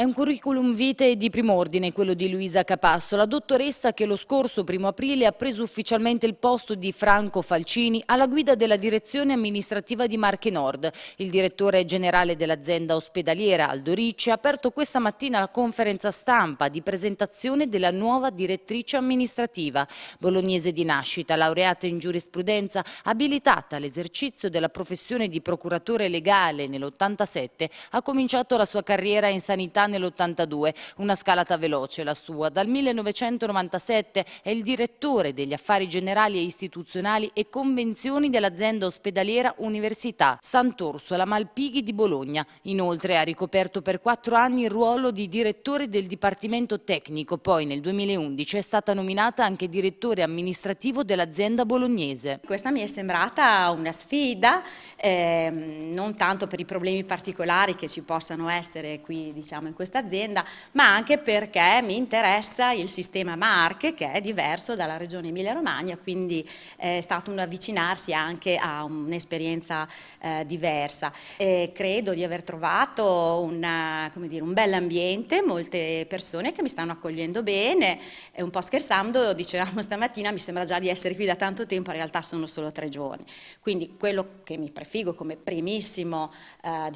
È un curriculum vitae di primo ordine quello di Luisa Capasso, la dottoressa che lo scorso primo aprile ha preso ufficialmente il posto di Franco Falcini alla guida della direzione amministrativa di Marche Nord. Il direttore generale dell'azienda ospedaliera Aldo Ricci ha aperto questa mattina la conferenza stampa di presentazione della nuova direttrice amministrativa. Bolognese di nascita, laureata in giurisprudenza, abilitata all'esercizio della professione di procuratore legale nell'87, ha cominciato la sua carriera in sanità nell'82, una scalata veloce la sua. Dal 1997 è il direttore degli affari generali e istituzionali e convenzioni dell'azienda ospedaliera Università Sant'Orsola Malpighi di Bologna. Inoltre ha ricoperto per quattro anni il ruolo di direttore del Dipartimento Tecnico, poi nel 2011 è stata nominata anche direttore amministrativo dell'azienda bolognese. Questa mi è sembrata una sfida, eh, non tanto per i problemi particolari che ci possano essere qui diciamo, in questa azienda, ma anche perché mi interessa il sistema Marche che è diverso dalla regione Emilia-Romagna, quindi eh, è stato un avvicinarsi anche a un'esperienza eh, diversa. E credo di aver trovato una, dire, un bel ambiente, molte persone che mi stanno accogliendo bene e un po' scherzando dicevamo stamattina mi sembra già di essere qui da tanto tempo, in realtà sono solo tre giorni. Quindi quello che mi prefigo come, eh,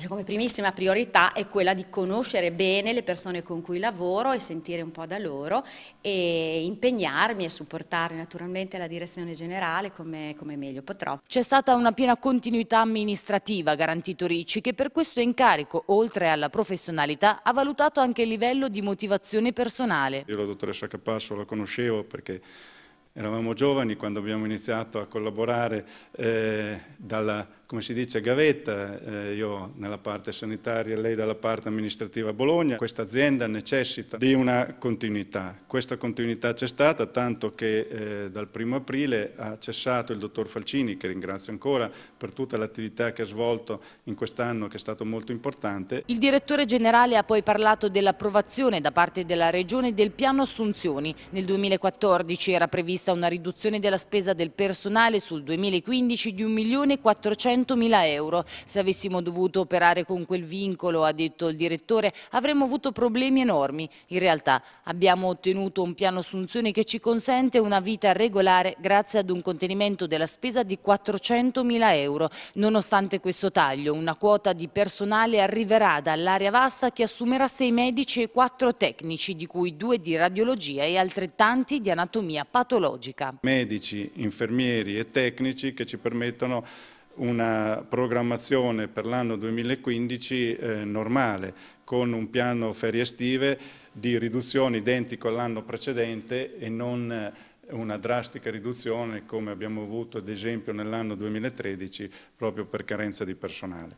come primissima priorità è quella di conoscere bene bene le persone con cui lavoro e sentire un po' da loro e impegnarmi e supportare naturalmente la direzione generale come, come meglio potrò. C'è stata una piena continuità amministrativa, garantito Ricci, che per questo incarico, oltre alla professionalità, ha valutato anche il livello di motivazione personale. Io la dottoressa Capasso la conoscevo perché eravamo giovani quando abbiamo iniziato a collaborare eh, dalla come si dice, gavetta, eh, io nella parte sanitaria, lei dalla parte amministrativa a Bologna. Questa azienda necessita di una continuità. Questa continuità c'è stata, tanto che eh, dal primo aprile ha cessato il dottor Falcini, che ringrazio ancora per tutta l'attività che ha svolto in quest'anno, che è stato molto importante. Il direttore generale ha poi parlato dell'approvazione da parte della Regione del piano assunzioni. Nel 2014 era prevista una riduzione della spesa del personale sul 2015 di 1.400.000 100.000 euro. Se avessimo dovuto operare con quel vincolo, ha detto il direttore, avremmo avuto problemi enormi. In realtà abbiamo ottenuto un piano assunzioni che ci consente una vita regolare grazie ad un contenimento della spesa di 400.000 euro. Nonostante questo taglio, una quota di personale arriverà dall'area vasta che assumerà sei medici e quattro tecnici, di cui due di radiologia e altrettanti di anatomia patologica. Medici, infermieri e tecnici che ci permettono una programmazione per l'anno 2015 eh, normale con un piano ferie estive di riduzione identico all'anno precedente e non eh, una drastica riduzione come abbiamo avuto ad esempio nell'anno 2013 proprio per carenza di personale.